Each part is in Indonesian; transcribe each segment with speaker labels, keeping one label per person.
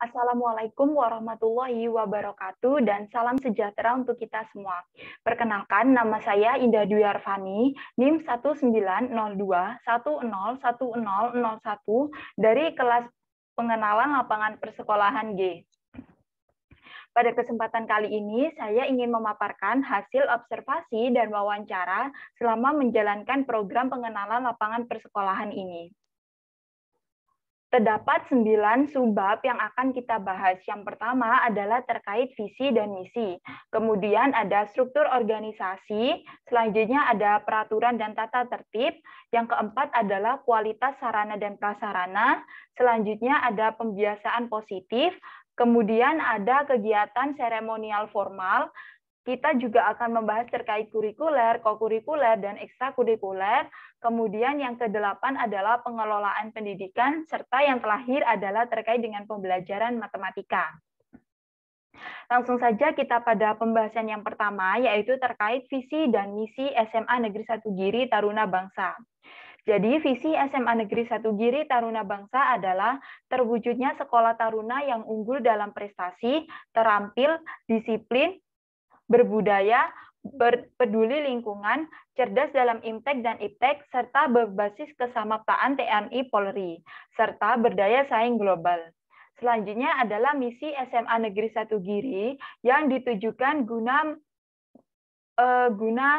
Speaker 1: Assalamualaikum warahmatullahi wabarakatuh dan salam sejahtera untuk kita semua. Perkenalkan, nama saya Indah Dwi Arfani, NIM 1902101001 dari kelas pengenalan lapangan persekolahan G. Pada kesempatan kali ini, saya ingin memaparkan hasil observasi dan wawancara selama menjalankan program pengenalan lapangan persekolahan ini. Terdapat sembilan subbab yang akan kita bahas. Yang pertama adalah terkait visi dan misi. Kemudian ada struktur organisasi, selanjutnya ada peraturan dan tata tertib. Yang keempat adalah kualitas sarana dan prasarana, selanjutnya ada pembiasaan positif, kemudian ada kegiatan seremonial formal, kita juga akan membahas terkait kurikuler, kokurikuler, dan ekstrakurikuler. Kemudian yang kedelapan adalah pengelolaan pendidikan, serta yang terakhir adalah terkait dengan pembelajaran matematika. Langsung saja kita pada pembahasan yang pertama, yaitu terkait visi dan misi SMA Negeri Satu Giri Taruna Bangsa. Jadi visi SMA Negeri Satu Giri Taruna Bangsa adalah terwujudnya sekolah taruna yang unggul dalam prestasi, terampil, disiplin, berbudaya, peduli lingkungan, cerdas dalam imtek dan iptek, serta berbasis kesamaptaan TNI Polri, serta berdaya saing global. Selanjutnya adalah misi SMA Negeri Satu Giri yang ditujukan guna uh, guna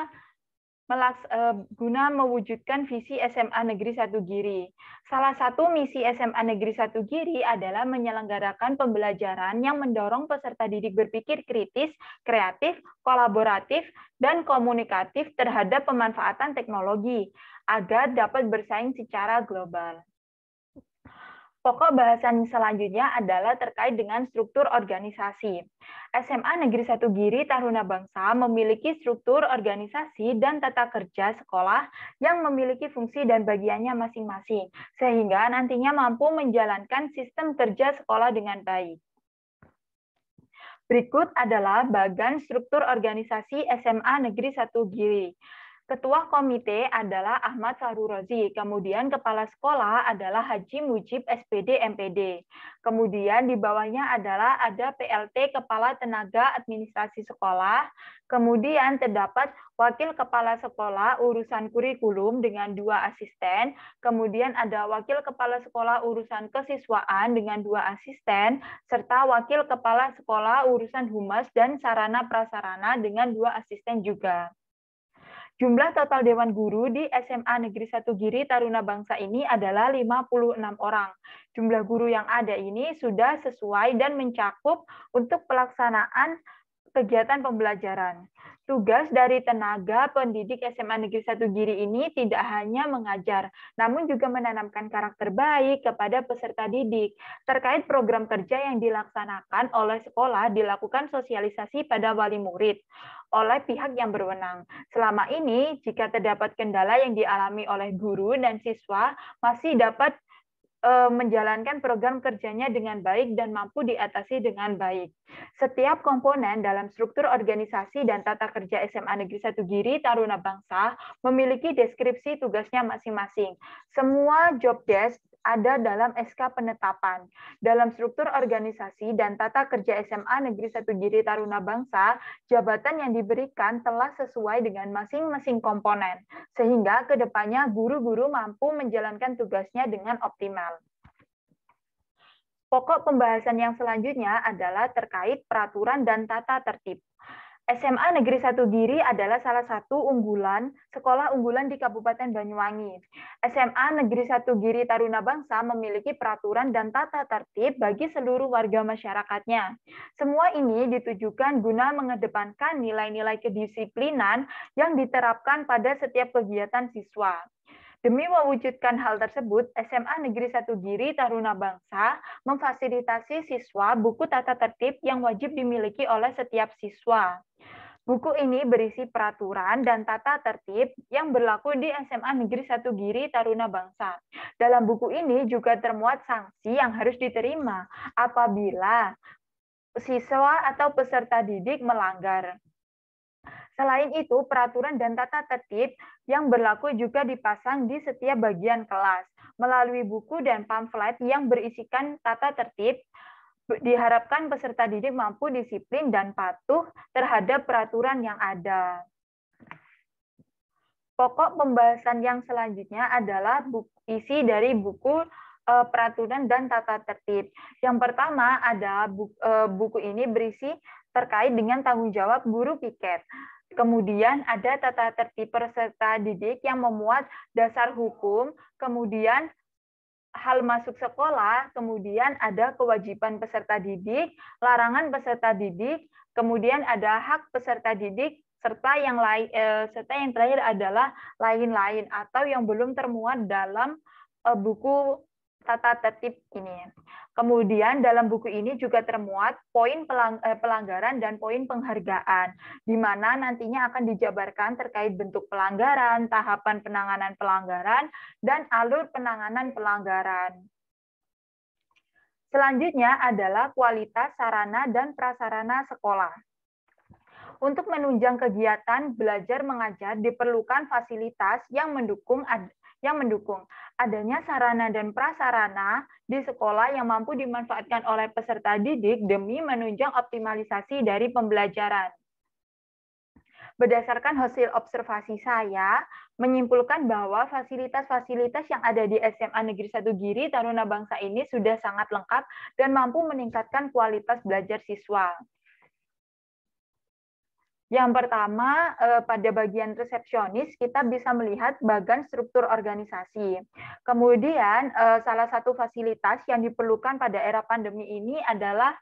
Speaker 1: melaks eh, guna mewujudkan visi SMA Negeri Satu Giri. Salah satu misi SMA Negeri Satu Giri adalah menyelenggarakan pembelajaran yang mendorong peserta didik berpikir kritis, kreatif, kolaboratif, dan komunikatif terhadap pemanfaatan teknologi agar dapat bersaing secara global. Pokok bahasan selanjutnya adalah terkait dengan struktur organisasi. SMA Negeri Satu Giri Taruna Bangsa memiliki struktur organisasi dan tata kerja sekolah yang memiliki fungsi dan bagiannya masing-masing, sehingga nantinya mampu menjalankan sistem kerja sekolah dengan baik. Berikut adalah bagan struktur organisasi SMA Negeri Satu Giri. Ketua komite adalah Ahmad Sarurozi, kemudian kepala sekolah adalah Haji Mujib SPD MPD. Kemudian di bawahnya adalah ada PLT Kepala Tenaga Administrasi Sekolah, kemudian terdapat Wakil Kepala Sekolah Urusan Kurikulum dengan dua asisten, kemudian ada Wakil Kepala Sekolah Urusan Kesiswaan dengan dua asisten, serta Wakil Kepala Sekolah Urusan Humas dan Sarana Prasarana dengan dua asisten juga. Jumlah total Dewan Guru di SMA Negeri 1 Giri Taruna Bangsa ini adalah 56 orang. Jumlah guru yang ada ini sudah sesuai dan mencakup untuk pelaksanaan kegiatan pembelajaran. Tugas dari tenaga pendidik SMA Negeri 1 Giri ini tidak hanya mengajar, namun juga menanamkan karakter baik kepada peserta didik. Terkait program kerja yang dilaksanakan oleh sekolah dilakukan sosialisasi pada wali murid oleh pihak yang berwenang. Selama ini, jika terdapat kendala yang dialami oleh guru dan siswa, masih dapat Eh, menjalankan program kerjanya dengan baik dan mampu diatasi dengan baik. Setiap komponen dalam struktur organisasi dan tata kerja SMA Negeri 1 Giri Taruna Bangsa memiliki deskripsi tugasnya masing-masing. Semua job desk ada dalam SK penetapan. Dalam struktur organisasi dan tata kerja SMA Negeri Satu Giri Taruna Bangsa, jabatan yang diberikan telah sesuai dengan masing-masing komponen, sehingga kedepannya guru-guru mampu menjalankan tugasnya dengan optimal. Pokok pembahasan yang selanjutnya adalah terkait peraturan dan tata tertib. SMA Negeri Satu Giri adalah salah satu unggulan sekolah unggulan di Kabupaten Banyuwangi. SMA Negeri Satu Giri Taruna Bangsa memiliki peraturan dan tata tertib bagi seluruh warga masyarakatnya. Semua ini ditujukan guna mengedepankan nilai-nilai kedisiplinan yang diterapkan pada setiap kegiatan siswa. Demi mewujudkan hal tersebut, SMA Negeri Satu Giri Taruna Bangsa memfasilitasi siswa buku tata tertib yang wajib dimiliki oleh setiap siswa. Buku ini berisi peraturan dan tata tertib yang berlaku di SMA Negeri Satu Giri Taruna Bangsa. Dalam buku ini juga termuat sanksi yang harus diterima apabila siswa atau peserta didik melanggar. Selain itu, peraturan dan tata tertib yang berlaku juga dipasang di setiap bagian kelas melalui buku dan pamflet yang berisikan tata tertib. Diharapkan peserta didik mampu disiplin dan patuh terhadap peraturan yang ada. Pokok pembahasan yang selanjutnya adalah buku, isi dari buku e, peraturan dan tata tertib. Yang pertama ada buku, e, buku ini berisi terkait dengan tanggung jawab guru piket. Kemudian ada tata tertib peserta didik yang memuat dasar hukum, kemudian hal masuk sekolah, kemudian ada kewajiban peserta didik, larangan peserta didik, kemudian ada hak peserta didik, serta yang lain eh, serta yang terakhir adalah lain-lain atau yang belum termuat dalam eh, buku tata tertib ini. Kemudian dalam buku ini juga termuat poin eh, pelanggaran dan poin penghargaan, di mana nantinya akan dijabarkan terkait bentuk pelanggaran, tahapan penanganan pelanggaran, dan alur penanganan pelanggaran. Selanjutnya adalah kualitas sarana dan prasarana sekolah. Untuk menunjang kegiatan belajar mengajar diperlukan fasilitas yang mendukung yang mendukung adanya sarana dan prasarana di sekolah yang mampu dimanfaatkan oleh peserta didik demi menunjang optimalisasi dari pembelajaran. Berdasarkan hasil observasi saya, menyimpulkan bahwa fasilitas-fasilitas yang ada di SMA Negeri Satu Giri Taruna Bangsa ini sudah sangat lengkap dan mampu meningkatkan kualitas belajar siswa. Yang pertama, eh, pada bagian resepsionis kita bisa melihat bagan struktur organisasi. Kemudian, eh, salah satu fasilitas yang diperlukan pada era pandemi ini adalah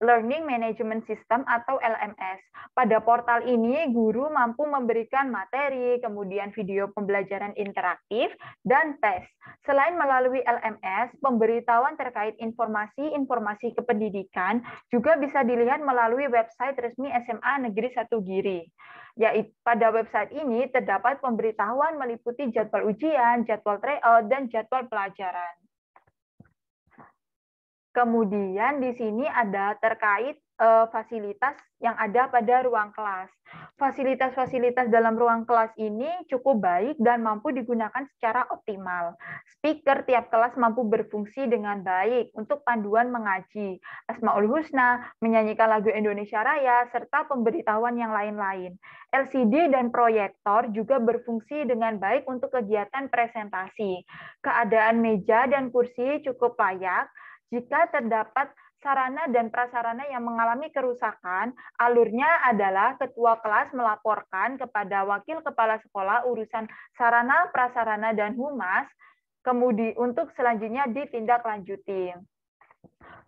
Speaker 1: Learning Management System atau LMS. Pada portal ini, guru mampu memberikan materi, kemudian video pembelajaran interaktif, dan tes. Selain melalui LMS, pemberitahuan terkait informasi-informasi kependidikan juga bisa dilihat melalui website resmi SMA Negeri Satu Giri. Yaitu pada website ini terdapat pemberitahuan meliputi jadwal ujian, jadwal tryout, dan jadwal pelajaran. Kemudian di sini ada terkait uh, fasilitas yang ada pada ruang kelas. Fasilitas-fasilitas dalam ruang kelas ini cukup baik dan mampu digunakan secara optimal. Speaker tiap kelas mampu berfungsi dengan baik untuk panduan mengaji, Asmaul Husna, menyanyikan lagu Indonesia Raya, serta pemberitahuan yang lain-lain. LCD dan proyektor juga berfungsi dengan baik untuk kegiatan presentasi. Keadaan meja dan kursi cukup layak, jika terdapat sarana dan prasarana yang mengalami kerusakan, alurnya adalah ketua kelas melaporkan kepada wakil kepala sekolah urusan sarana, prasarana, dan humas, kemudian untuk selanjutnya ditindaklanjuti.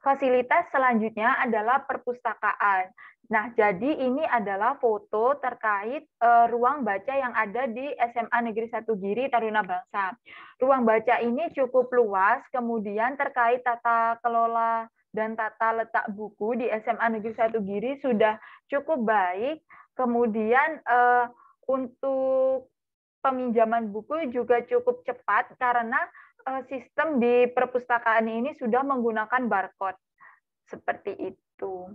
Speaker 1: Fasilitas selanjutnya adalah perpustakaan. Nah, jadi ini adalah foto terkait e, ruang baca yang ada di SMA Negeri 1 Giri Taruna Bangsa. Ruang baca ini cukup luas, kemudian terkait tata kelola dan tata letak buku di SMA Negeri 1 Giri sudah cukup baik. Kemudian e, untuk peminjaman buku juga cukup cepat karena Eh, sistem di perpustakaan ini sudah menggunakan barcode seperti itu.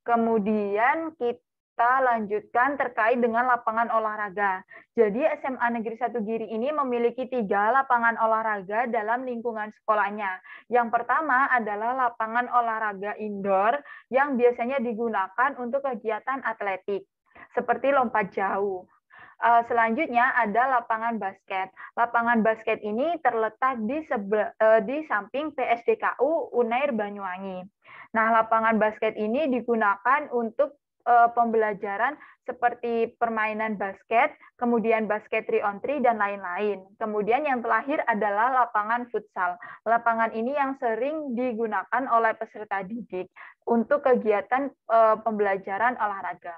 Speaker 1: Kemudian kita lanjutkan terkait dengan lapangan olahraga. Jadi SMA Negeri 1 Giri ini memiliki tiga lapangan olahraga dalam lingkungan sekolahnya. Yang pertama adalah lapangan olahraga indoor yang biasanya digunakan untuk kegiatan atletik seperti lompat jauh. Eh, selanjutnya ada lapangan basket. Lapangan basket ini terletak di sebe, uh, di samping PSDKU Unair Banyuwangi. Nah, lapangan basket ini digunakan untuk uh, pembelajaran seperti permainan basket, kemudian basket 3 on 3 dan lain-lain. Kemudian yang terakhir adalah lapangan futsal. Lapangan ini yang sering digunakan oleh peserta didik untuk kegiatan uh, pembelajaran olahraga.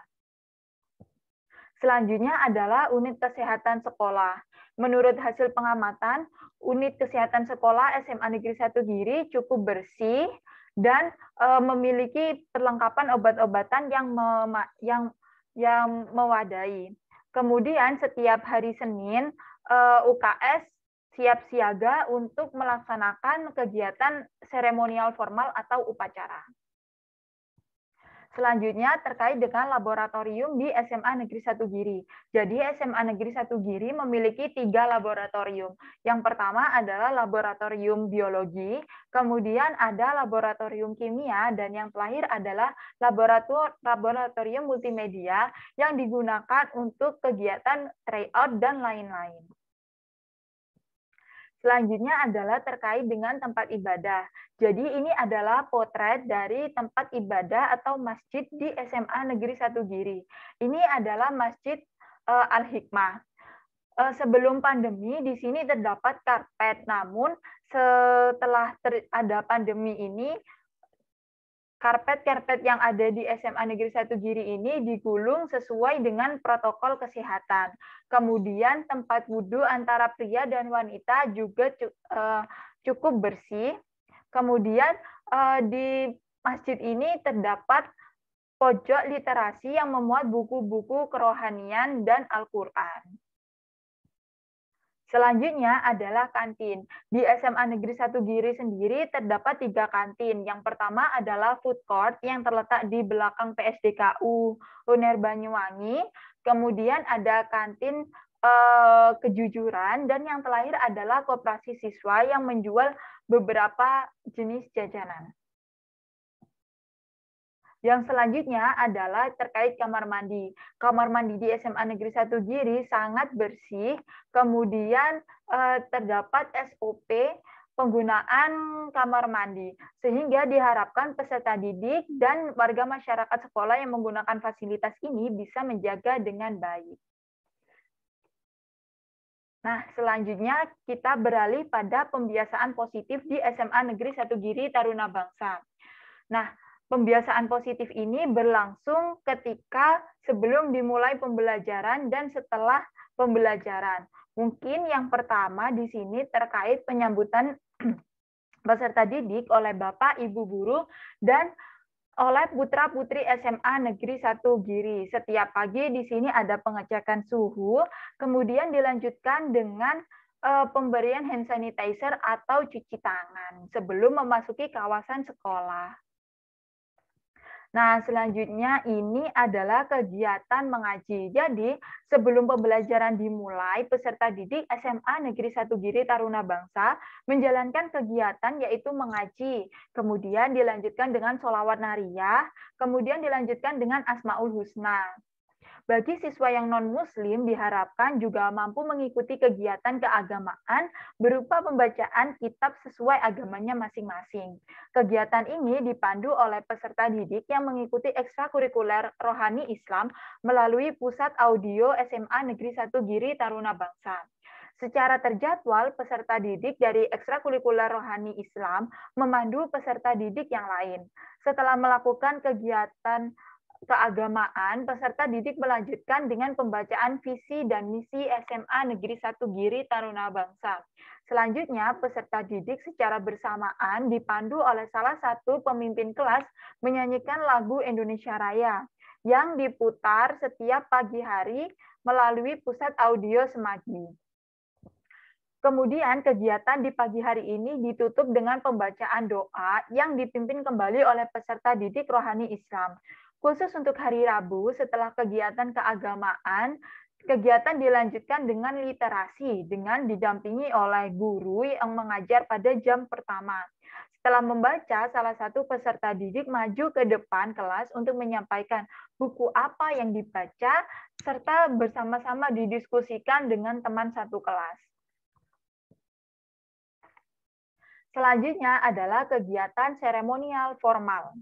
Speaker 1: Selanjutnya adalah unit kesehatan sekolah. Menurut hasil pengamatan, unit kesehatan sekolah SMA Negeri 1 Giri cukup bersih dan e, memiliki perlengkapan obat-obatan yang yang yang mewadai. Kemudian setiap hari Senin e, UKS siap siaga untuk melaksanakan kegiatan seremonial formal atau upacara. Selanjutnya terkait dengan laboratorium di SMA Negeri Satu Giri. Jadi SMA Negeri Satu Giri memiliki tiga laboratorium. Yang pertama adalah laboratorium biologi, kemudian ada laboratorium kimia, dan yang terakhir adalah laboratorium multimedia yang digunakan untuk kegiatan tryout dan lain-lain. Selanjutnya adalah terkait dengan tempat ibadah. Jadi ini adalah potret dari tempat ibadah atau masjid di SMA Negeri Satu Giri. Ini adalah Masjid eh, Al-Hikmah. Eh, sebelum pandemi di sini terdapat karpet, namun setelah ada pandemi ini karpet-karpet yang ada di SMA Negeri 1 Giri ini digulung sesuai dengan protokol kesehatan. Kemudian tempat wudhu antara pria dan wanita juga eh, cukup bersih. Kemudian eh, di masjid ini terdapat pojok literasi yang memuat buku-buku kerohanian dan Al-Quran. Selanjutnya adalah kantin. Di SMA Negeri 1 Giri sendiri terdapat tiga kantin. Yang pertama adalah food court yang terletak di belakang PSDKU Uner Banyuwangi. Kemudian ada kantin eh, kejujuran dan yang terakhir adalah kooperasi siswa yang menjual beberapa jenis jajanan. Yang selanjutnya adalah terkait kamar mandi. Kamar mandi di SMA Negeri 1 Giri sangat bersih, kemudian eh, terdapat SOP penggunaan kamar mandi sehingga diharapkan peserta didik dan warga masyarakat sekolah yang menggunakan fasilitas ini bisa menjaga dengan baik. Nah, selanjutnya kita beralih pada pembiasaan positif di SMA Negeri 1 Giri Taruna Bangsa. Nah, Pembiasaan positif ini berlangsung ketika sebelum dimulai pembelajaran dan setelah pembelajaran. Mungkin yang pertama di sini terkait penyambutan peserta didik oleh Bapak, Ibu guru, dan oleh putra-putri SMA Negeri 1 Giri. Setiap pagi di sini ada pengecekan suhu, kemudian dilanjutkan dengan eh, pemberian hand sanitizer atau cuci tangan sebelum memasuki kawasan sekolah. Nah, selanjutnya ini adalah kegiatan mengaji. Jadi, sebelum pembelajaran dimulai, peserta didik SMA Negeri satu Giri Taruna Bangsa menjalankan kegiatan yaitu mengaji, kemudian dilanjutkan dengan sholawat nariyah, kemudian dilanjutkan dengan asmaul husna. Bagi siswa yang non-muslim diharapkan juga mampu mengikuti kegiatan keagamaan berupa pembacaan kitab sesuai agamanya masing-masing. Kegiatan ini dipandu oleh peserta didik yang mengikuti ekstrakurikuler rohani Islam melalui Pusat Audio SMA Negeri 1 Giri Taruna Bangsa. Secara terjadwal, peserta didik dari ekstrakurikuler rohani Islam memandu peserta didik yang lain. Setelah melakukan kegiatan keagamaan, peserta didik melanjutkan dengan pembacaan visi dan misi SMA Negeri 1 Giri Taruna Bangsa. Selanjutnya, peserta didik secara bersamaan dipandu oleh salah satu pemimpin kelas menyanyikan lagu Indonesia Raya yang diputar setiap pagi hari melalui pusat audio semagi. Kemudian kegiatan di pagi hari ini ditutup dengan pembacaan doa yang dipimpin kembali oleh peserta didik rohani Islam. Khusus untuk hari Rabu, setelah kegiatan keagamaan, kegiatan dilanjutkan dengan literasi, dengan didampingi oleh guru yang mengajar pada jam pertama. Setelah membaca, salah satu peserta didik maju ke depan kelas untuk menyampaikan buku apa yang dibaca, serta bersama-sama didiskusikan dengan teman satu kelas. Selanjutnya adalah kegiatan seremonial formal.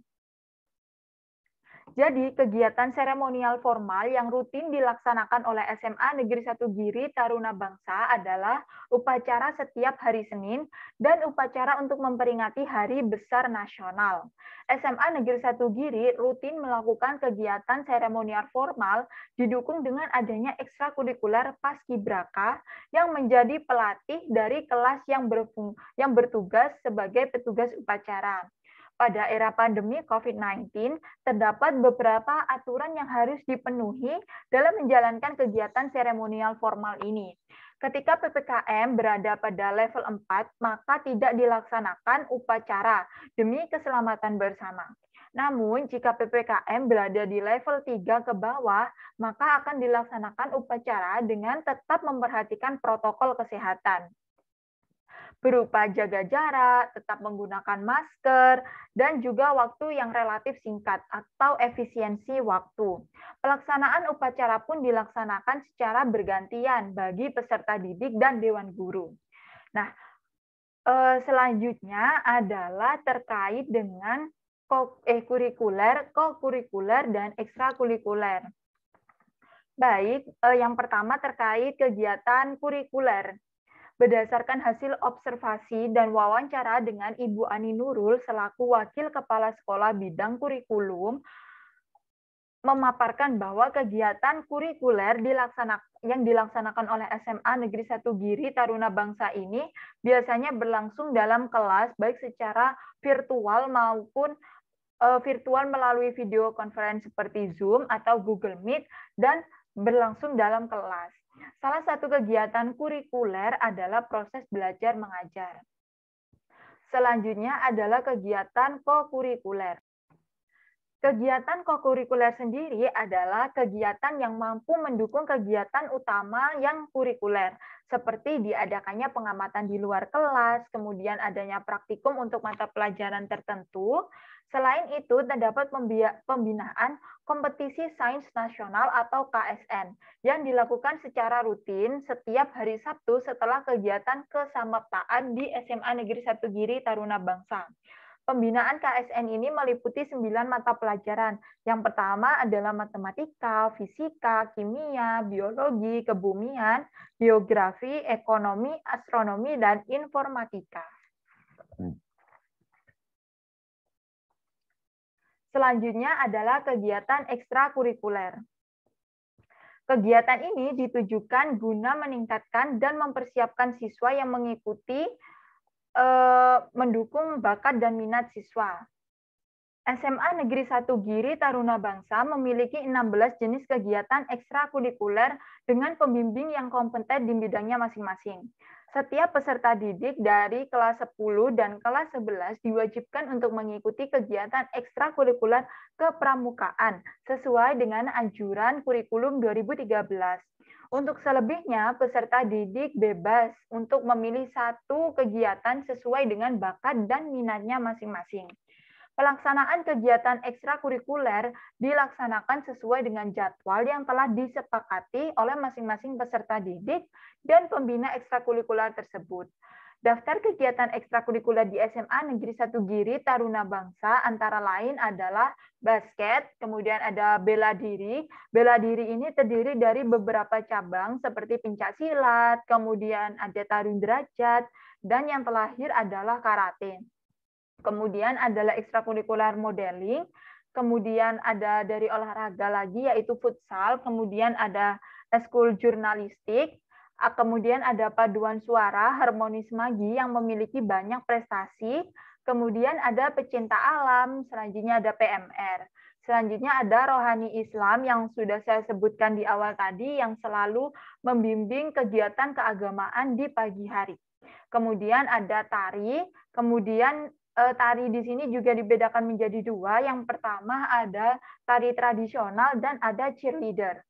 Speaker 1: Jadi, kegiatan seremonial formal yang rutin dilaksanakan oleh SMA Negeri Satu Giri Taruna Bangsa adalah upacara setiap hari Senin dan upacara untuk memperingati Hari Besar Nasional. SMA Negeri Satu Giri rutin melakukan kegiatan seremonial formal didukung dengan adanya ekstrakurikuler paskibraka yang menjadi pelatih dari kelas yang yang bertugas sebagai petugas upacara pada era pandemi COVID-19, terdapat beberapa aturan yang harus dipenuhi dalam menjalankan kegiatan seremonial formal ini. Ketika PPKM berada pada level 4, maka tidak dilaksanakan upacara demi keselamatan bersama. Namun, jika PPKM berada di level 3 ke bawah, maka akan dilaksanakan upacara dengan tetap memperhatikan protokol kesehatan berupa jaga jarak, tetap menggunakan masker, dan juga waktu yang relatif singkat atau efisiensi waktu. Pelaksanaan upacara pun dilaksanakan secara bergantian bagi peserta didik dan dewan guru. Nah, eh, selanjutnya adalah terkait dengan eh, kurikuler, kokurikuler, dan ekstrakurikuler. Baik, eh, yang pertama terkait kegiatan kurikuler berdasarkan hasil observasi dan wawancara dengan Ibu Ani Nurul selaku Wakil Kepala Sekolah Bidang Kurikulum memaparkan bahwa kegiatan kurikuler dilaksanak, yang dilaksanakan oleh SMA Negeri 1 Giri Taruna Bangsa ini biasanya berlangsung dalam kelas baik secara virtual maupun eh, virtual melalui video conference seperti Zoom atau Google Meet dan berlangsung dalam kelas. Salah satu kegiatan kurikuler adalah proses belajar mengajar. Selanjutnya adalah kegiatan kokurikuler. Kegiatan kokurikuler sendiri adalah kegiatan yang mampu mendukung kegiatan utama yang kurikuler, seperti diadakannya pengamatan di luar kelas, kemudian adanya praktikum untuk mata pelajaran tertentu, Selain itu, terdapat pembinaan kompetisi sains nasional atau KSN yang dilakukan secara rutin setiap hari Sabtu setelah kegiatan kesamaptaan di SMA Negeri Satu Giri Taruna Bangsa. Pembinaan KSN ini meliputi sembilan mata pelajaran. Yang pertama adalah matematika, fisika, kimia, biologi, kebumian, geografi, ekonomi, astronomi, dan informatika. Selanjutnya adalah kegiatan ekstrakurikuler. Kegiatan ini ditujukan guna meningkatkan dan mempersiapkan siswa yang mengikuti eh, mendukung bakat dan minat siswa. SMA Negeri 1 Giri Taruna Bangsa memiliki 16 jenis kegiatan ekstrakurikuler dengan pembimbing yang kompeten di bidangnya masing-masing. Setiap peserta didik dari kelas 10 dan kelas 11 diwajibkan untuk mengikuti kegiatan ekstrakurikuler kepramukaan sesuai dengan anjuran kurikulum 2013. Untuk selebihnya, peserta didik bebas untuk memilih satu kegiatan sesuai dengan bakat dan minatnya masing-masing pelaksanaan kegiatan ekstrakurikuler dilaksanakan sesuai dengan jadwal yang telah disepakati oleh masing-masing peserta didik dan pembina ekstrakurikuler tersebut. Daftar kegiatan ekstrakurikuler di SMA Negeri Satu Giri Taruna Bangsa antara lain adalah basket, kemudian ada bela diri. Bela diri ini terdiri dari beberapa cabang seperti pencak silat, kemudian ada tarung derajat, dan yang terakhir adalah karate. Kemudian adalah ekstrakurikuler modeling, kemudian ada dari olahraga lagi yaitu futsal, kemudian ada eskul jurnalistik, kemudian ada paduan suara harmonis magi yang memiliki banyak prestasi, kemudian ada pecinta alam, selanjutnya ada PMR. Selanjutnya ada rohani Islam yang sudah saya sebutkan di awal tadi yang selalu membimbing kegiatan keagamaan di pagi hari. Kemudian ada tari, kemudian Eh, tari di sini juga dibedakan menjadi dua. Yang pertama ada tari tradisional dan ada cheerleader.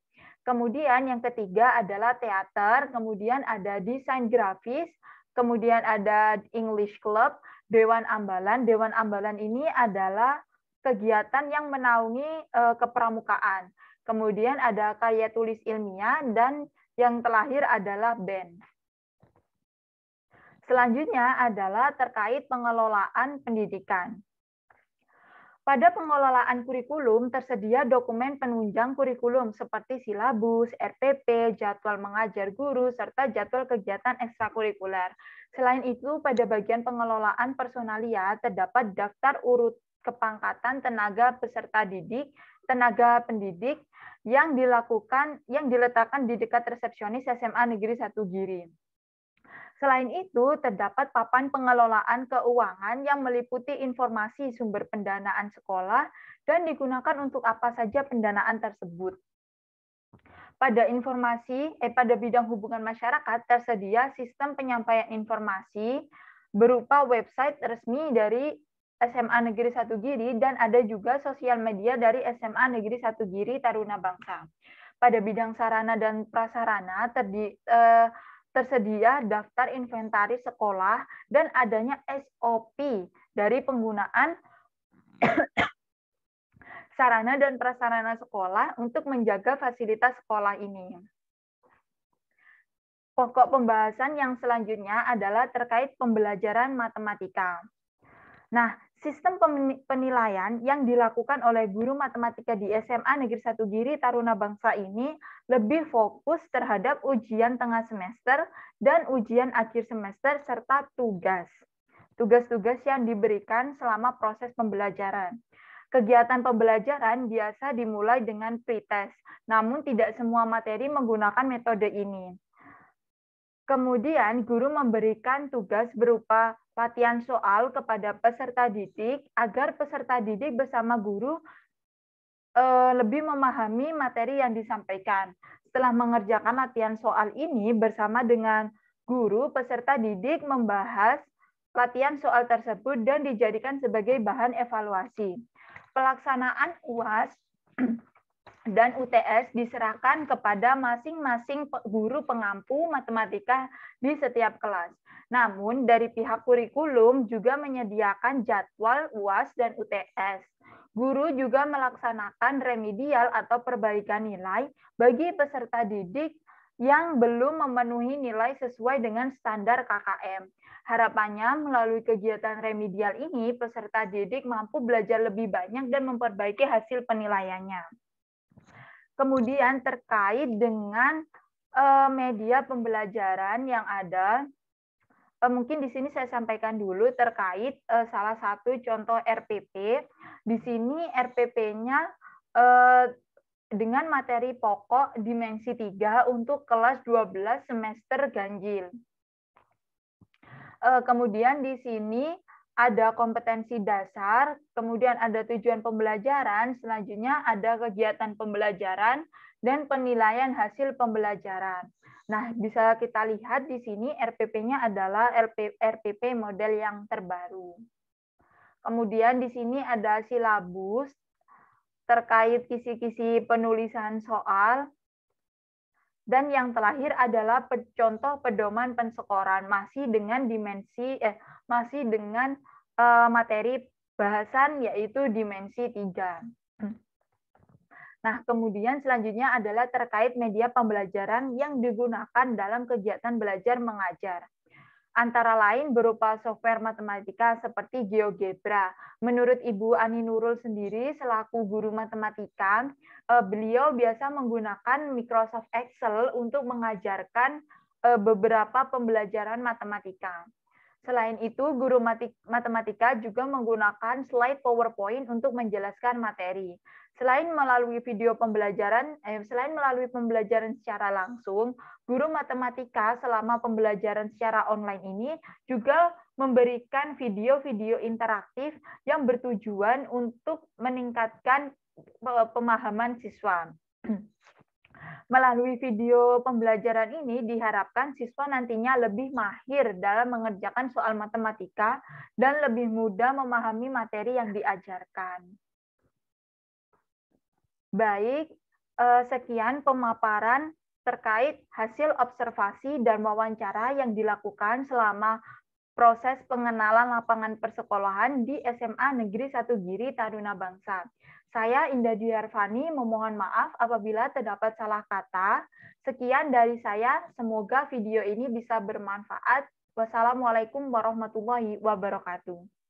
Speaker 1: Kemudian yang ketiga adalah teater, kemudian ada desain grafis, kemudian ada English Club, Dewan Ambalan. Dewan Ambalan ini adalah kegiatan yang menaungi eh, kepramukaan. Kemudian ada karya tulis ilmiah dan yang terakhir adalah band. Selanjutnya adalah terkait pengelolaan pendidikan. Pada pengelolaan kurikulum tersedia dokumen penunjang kurikulum seperti silabus, RPP, jadwal mengajar guru, serta jadwal kegiatan ekstrakurikuler. Selain itu, pada bagian pengelolaan personalia terdapat daftar urut kepangkatan tenaga peserta didik, tenaga pendidik yang dilakukan yang diletakkan di dekat resepsionis SMA Negeri 1 Giri. Selain itu, terdapat papan pengelolaan keuangan yang meliputi informasi sumber pendanaan sekolah dan digunakan untuk apa saja pendanaan tersebut. Pada informasi, eh, pada bidang hubungan masyarakat tersedia sistem penyampaian informasi berupa website resmi dari SMA Negeri Satu Giri dan ada juga sosial media dari SMA Negeri Satu Giri Taruna Bangsa. Pada bidang sarana dan prasarana terdi, eh, tersedia daftar inventaris sekolah dan adanya SOP dari penggunaan sarana dan prasarana sekolah untuk menjaga fasilitas sekolah ini. Pokok pembahasan yang selanjutnya adalah terkait pembelajaran matematika. Nah, sistem penilaian yang dilakukan oleh guru matematika di SMA Negeri Satu Giri Taruna Bangsa ini lebih fokus terhadap ujian tengah semester dan ujian akhir semester serta tugas. Tugas-tugas yang diberikan selama proses pembelajaran. Kegiatan pembelajaran biasa dimulai dengan pretest, namun tidak semua materi menggunakan metode ini. Kemudian guru memberikan tugas berupa latihan soal kepada peserta didik agar peserta didik bersama guru eh, lebih memahami materi yang disampaikan. Setelah mengerjakan latihan soal ini bersama dengan guru, peserta didik membahas latihan soal tersebut dan dijadikan sebagai bahan evaluasi. Pelaksanaan UAS dan UTS diserahkan kepada masing-masing guru pengampu matematika di setiap kelas. Namun, dari pihak kurikulum juga menyediakan jadwal UAS dan UTS. Guru juga melaksanakan remedial atau perbaikan nilai bagi peserta didik yang belum memenuhi nilai sesuai dengan standar KKM. Harapannya, melalui kegiatan remedial ini, peserta didik mampu belajar lebih banyak dan memperbaiki hasil penilaiannya. Kemudian terkait dengan eh, media pembelajaran yang ada, eh, mungkin di sini saya sampaikan dulu terkait eh, salah satu contoh RPP. Di sini RPP-nya dengan materi pokok dimensi 3 untuk kelas 12 semester ganjil. Kemudian di sini ada kompetensi dasar, kemudian ada tujuan pembelajaran, selanjutnya ada kegiatan pembelajaran, dan penilaian hasil pembelajaran. Nah, bisa kita lihat di sini RPP-nya adalah RP, RPP model yang terbaru. Kemudian di sini ada silabus terkait kisi-kisi penulisan soal. Dan yang terakhir adalah contoh pedoman penskoran masih dengan dimensi eh, masih dengan uh, materi bahasan yaitu dimensi tiga Nah, kemudian selanjutnya adalah terkait media pembelajaran yang digunakan dalam kegiatan belajar mengajar. Antara lain berupa software matematika seperti GeoGebra. Menurut Ibu Ani Nurul sendiri, selaku guru matematika, eh, beliau biasa menggunakan Microsoft Excel untuk mengajarkan eh, beberapa pembelajaran matematika. Selain itu, guru matematika juga menggunakan slide PowerPoint untuk menjelaskan materi. Selain melalui video pembelajaran, eh, selain melalui pembelajaran secara langsung, guru matematika selama pembelajaran secara online ini juga memberikan video-video interaktif yang bertujuan untuk meningkatkan eh, pemahaman siswa. melalui video pembelajaran ini diharapkan siswa nantinya lebih mahir dalam mengerjakan soal matematika dan lebih mudah memahami materi yang diajarkan. Baik, eh, sekian pemaparan terkait hasil observasi dan wawancara yang dilakukan selama proses pengenalan lapangan persekolahan di SMA Negeri Satu Giri Taruna Bangsa. Saya Indah Diarvani memohon maaf apabila terdapat salah kata. Sekian dari saya, semoga video ini bisa bermanfaat. Wassalamualaikum warahmatullahi wabarakatuh.